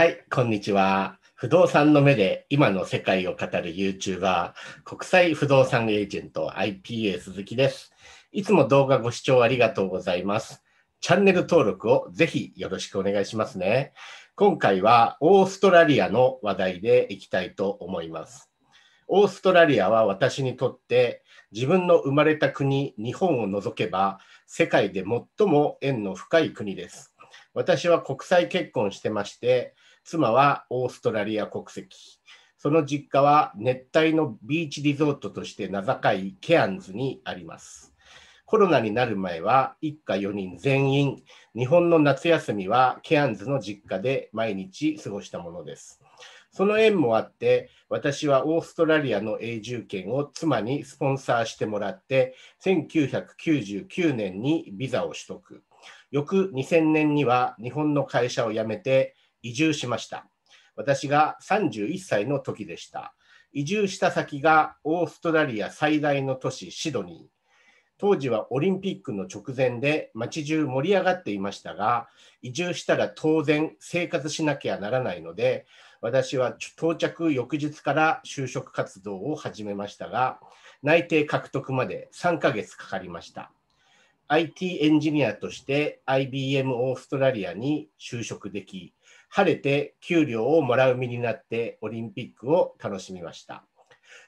はい、こんにちは。不動産の目で今の世界を語る YouTuber、国際不動産エージェント IPA 鈴木です。いつも動画ご視聴ありがとうございます。チャンネル登録をぜひよろしくお願いしますね。今回はオーストラリアの話題でいきたいと思います。オーストラリアは私にとって自分の生まれた国、日本を除けば世界で最も縁の深い国です。私は国際結婚してまして、妻はオーストラリア国籍。その実家は熱帯のビーチリゾートとして名高いケアンズにあります。コロナになる前は一家4人全員、日本の夏休みはケアンズの実家で毎日過ごしたものです。その縁もあって、私はオーストラリアの永住権を妻にスポンサーしてもらって、1999年にビザを取得。翌2000年には日本の会社を辞めて、移住しました。私が31歳の時でした。移住した先がオーストラリア最大の都市シドニー。当時はオリンピックの直前で街中盛り上がっていましたが、移住したら当然生活しなきゃならないので、私は到着翌日から就職活動を始めましたが、内定獲得まで3ヶ月かかりました。IT エンジニアとして IBM オーストラリアに就職でき、晴れて給料をもらう身になってオリンピックを楽しみました。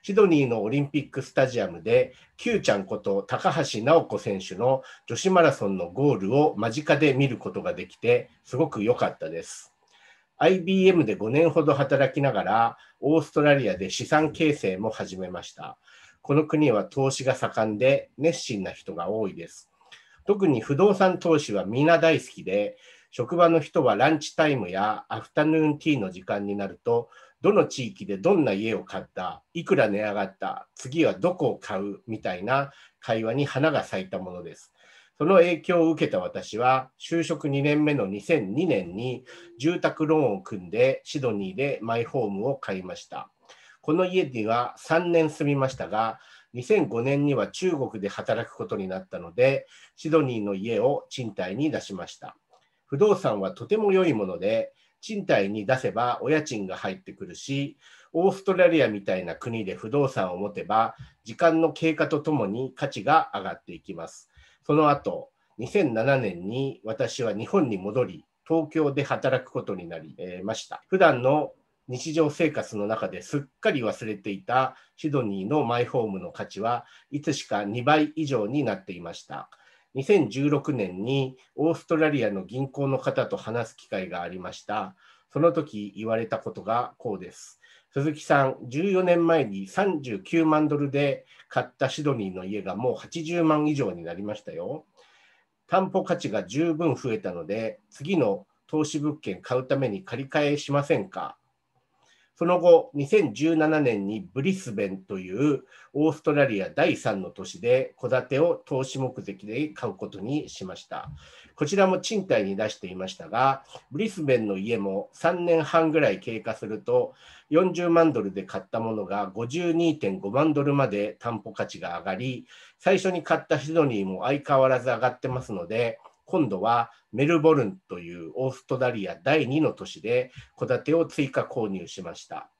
シドニーのオリンピックスタジアムで、Q ちゃんこと高橋尚子選手の女子マラソンのゴールを間近で見ることができて、すごく良かったです。IBM で5年ほど働きながら、オーストラリアで資産形成も始めました。この国は投資が盛んで、熱心な人が多いです。特に不動産投資は皆大好きで、職場の人はランチタイムやアフタヌーンティーの時間になると、どの地域でどんな家を買った、いくら値上がった、次はどこを買うみたいな会話に花が咲いたものです。その影響を受けた私は、就職2年目の2002年に住宅ローンを組んでシドニーでマイホームを買いました。この家には3年住みましたが、2005年には中国で働くことになったので、シドニーの家を賃貸に出しました。不動産はとても良いもので、賃貸に出せばお家賃が入ってくるし、オーストラリアみたいな国で不動産を持てば、時間の経過とともに価値が上がっていきます。その後、2007年に私は日本に戻り、東京で働くことになりました。普段の日常生活の中ですっかり忘れていたシドニーのマイホームの価値はいつしか2倍以上になっていました。2016年にオーストラリアの銀行の方と話す機会がありました。その時言われたことがこうです。鈴木さん、14年前に39万ドルで買ったシドニーの家がもう80万以上になりましたよ。担保価値が十分増えたので、次の投資物件買うために借り換えしませんかその後、2017年にブリスベンというオーストラリア第3の都市で戸建てを投資目的で買うことにしました。こちらも賃貸に出していましたが、ブリスベンの家も3年半ぐらい経過すると、40万ドルで買ったものが52.5万ドルまで担保価値が上がり、最初に買ったシドニーも相変わらず上がってますので、今度はメルボルンというオーストラリア第2の都市で戸建てを追加購入しました。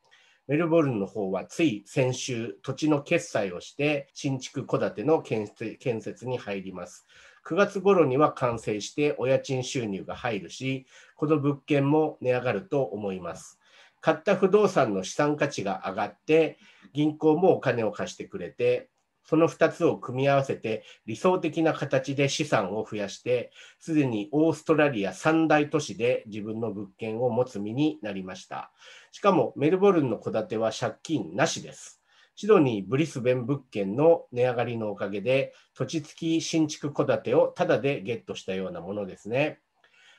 メルボルンの方はつい先週、土地の決済をして新築戸建ての建設に入ります。9月頃には完成してお家賃収入が入るし、この物件も値上がると思います。買った不動産の資産価値が上がって、銀行もお金を貸してくれて、その2つを組み合わせて理想的な形で資産を増やして、すでにオーストラリア三大都市で自分の物件を持つ身になりました。しかもメルボルンの戸建ては借金なしです。シドニー・ブリスベン物件の値上がりのおかげで、土地付き新築戸建てをタダでゲットしたようなものですね。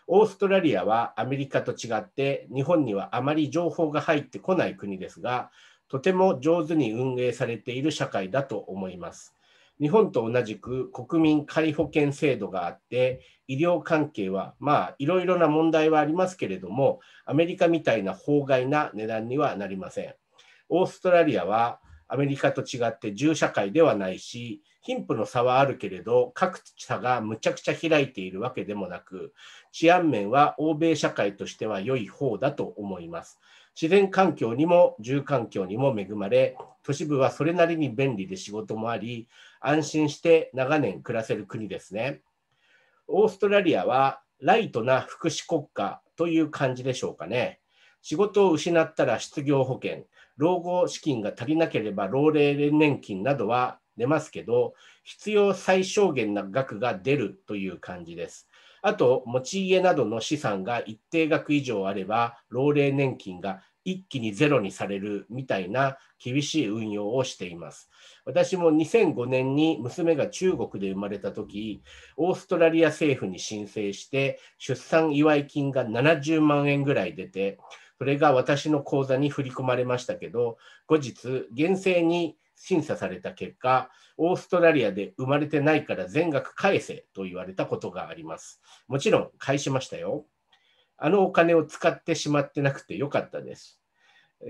オーストラリアはアメリカと違って日本にはあまり情報が入ってこない国ですがとても上手に運営されている社会だと思います。日本と同じく国民皆保険制度があって、医療関係はまあいろいろな問題はありますけれども、アメリカみたいな法外な値段にはなりません。オーストラリアはアメリカと違って銃社会ではないし、貧富の差はあるけれど、各地差がむちゃくちゃ開いているわけでもなく、治安面は欧米社会としては良い方だと思います。自然環境にも住環境にも恵まれ、都市部はそれなりに便利で仕事もあり、安心して長年暮らせる国ですね。オーストラリアはライトな福祉国家という感じでしょうかね。仕事を失ったら失業保険、老後資金が足りなければ老齢年金などは出ますけど、必要最小限な額が出るという感じです。あと、持ち家などの資産が一定額以上あれば、老齢年金が一気にゼロにされるみたいな厳しい運用をしています。私も2005年に娘が中国で生まれた時、オーストラリア政府に申請して出産祝い金が70万円ぐらい出て、それが私の口座に振り込まれましたけど、後日、厳正に審査された結果、オーストラリアで生まれてないから全額返せと言われたことがあります。もちろん返しましたよ。あのお金を使ってしまってなくてよかったです。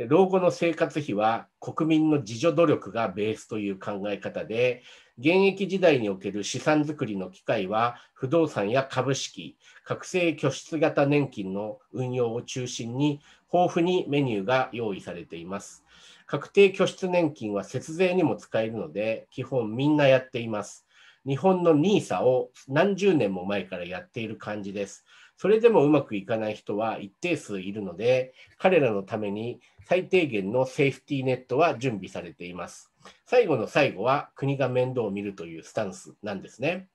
老後の生活費は国民の自助努力がベースという考え方で、現役時代における資産づくりの機会は不動産や株式、覚醒拠出型年金の運用を中心に豊富にメニューが用意されています。確定拠出年金は節税にも使えるので、基本みんなやっています。日本の NISA を何十年も前からやっている感じです。それでもうまくいかない人は一定数いるので、彼らのために最低限のセーフティーネットは準備されています。最後の最後は国が面倒を見るというスタンスなんですね。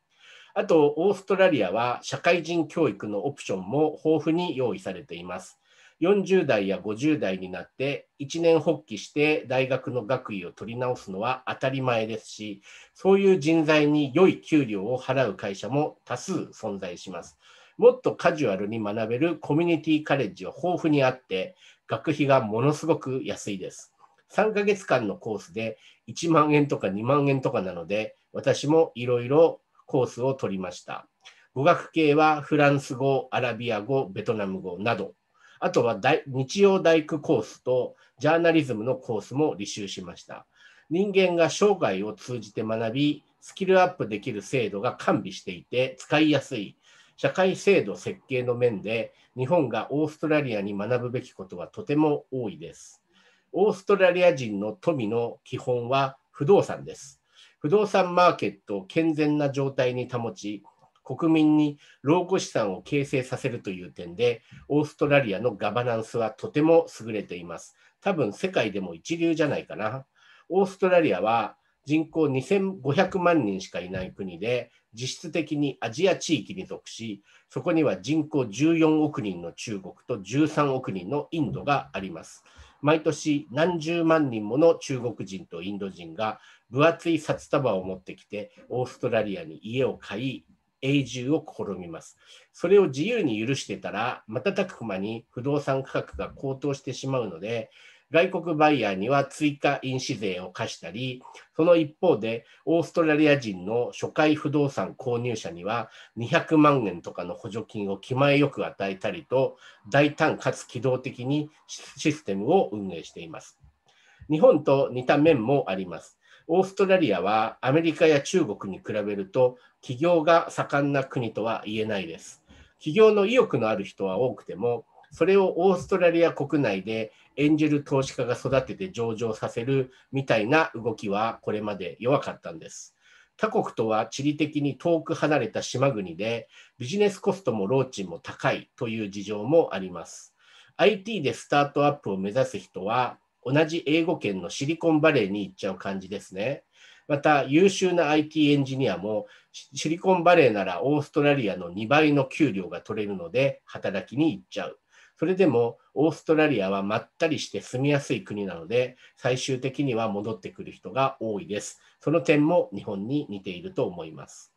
あと、オーストラリアは社会人教育のオプションも豊富に用意されています。40代や50代になって一年発起して大学の学位を取り直すのは当たり前ですし、そういう人材に良い給料を払う会社も多数存在します。もっとカジュアルに学べるコミュニティカレッジは豊富にあって、学費がものすごく安いです。3ヶ月間のコースで1万円とか2万円とかなので、私もいろいろコースを取りました。語学系はフランス語、アラビア語、ベトナム語など、あとは日曜大工コースとジャーナリズムのコースも履修しました。人間が生涯を通じて学び、スキルアップできる制度が完備していて、使いやすい、社会制度設計の面で、日本がオーストラリアに学ぶべきことはとても多いです。オーストラリア人の富の基本は不動産です。不動産マーケットを健全な状態に保ち、国民に老後資産を形成させるという点で、オーストラリアのガバナンスはとても優れています。多分世界でも一流じゃないかな。オーストラリアは人口2500万人しかいない国で、実質的にアジア地域に属し、そこには人口14億人の中国と13億人のインドがあります。毎年何十万人もの中国人とインド人が分厚い札束を持ってきてオーストラリアに家を買い永住を試みます。それを自由に許してたら、瞬く間に不動産価格が高騰してしまうので、外国バイヤーには追加印紙税を課したり、その一方で、オーストラリア人の初回不動産購入者には200万円とかの補助金を気前よく与えたりと、大胆かつ機動的にシステムを運営しています。日本と似た面もあります。オーストラリアはアメリカや中国に比べると起業が盛んな国とは言えないです。起業の意欲のある人は多くても、それをオーストラリア国内でエンジェル投資家が育てて上場させるみたいな動きはこれまで弱かったんです。他国とは地理的に遠く離れた島国でビジネスコストも労賃も高いという事情もあります。IT でスタートアップを目指す人は同じ英語圏のシリコンバレーに行っちゃう感じですね。また優秀な IT エンジニアもシリコンバレーならオーストラリアの2倍の給料が取れるので働きに行っちゃう。それでもオーストラリアはまったりして住みやすい国なので最終的には戻ってくる人が多いです。その点も日本に似ていると思います。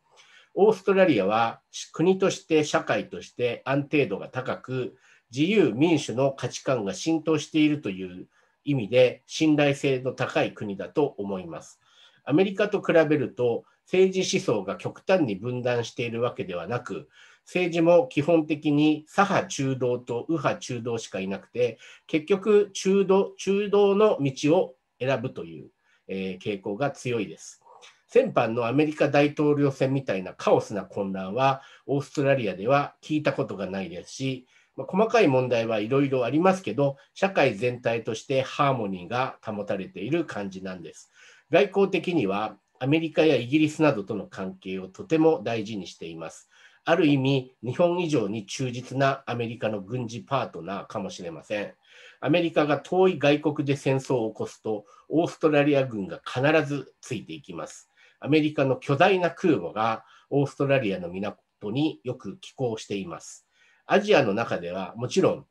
オーストラリアは国として社会として安定度が高く自由民主の価値観が浸透しているという意味で信頼性の高い国だと思います。アメリカと比べると政治思想が極端に分断しているわけではなく、政治も基本的に左派中道と右派中道しかいなくて、結局中道、中道の道を選ぶという、えー、傾向が強いです。先般のアメリカ大統領選みたいなカオスな混乱は、オーストラリアでは聞いたことがないですし、まあ、細かい問題はいろいろありますけど、社会全体としてハーモニーが保たれている感じなんです。外交的にはアメリカやイギリスなどとの関係をとても大事にしています。ある意味、日本以上に忠実なアメリカの軍事パートナーかもしれません。アメリカが遠い外国で戦争を起こすと、オーストラリア軍が必ずついていきます。アメリカの巨大な空母がオーストラリアの港によく寄港しています。アジアの中ではもちろん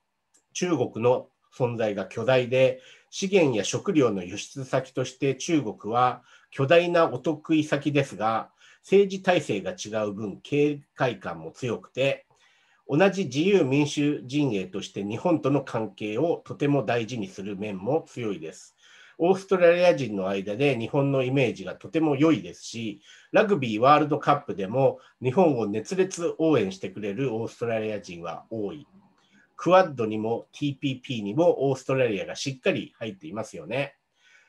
中国の存在が巨大で、資源や食料の輸出先として中国は巨大なお得意先ですが、政治体制が違う分、警戒感も強くて、同じ自由民主陣営として日本との関係をとても大事にする面も強いです。オーストラリア人の間で日本のイメージがとても良いですし、ラグビーワールドカップでも日本を熱烈応援してくれるオーストラリア人は多い。クワッドにも TPP にもオーストラリアがしっかり入っていますよね。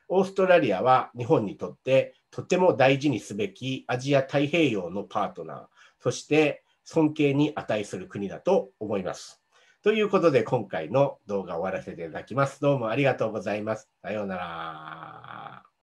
オーストラリアは日本にとってとても大事にすべきアジア太平洋のパートナー、そして尊敬に値する国だと思います。ということで、今回の動画を終わらせていただきます。どうもありがとうございます。さようなら。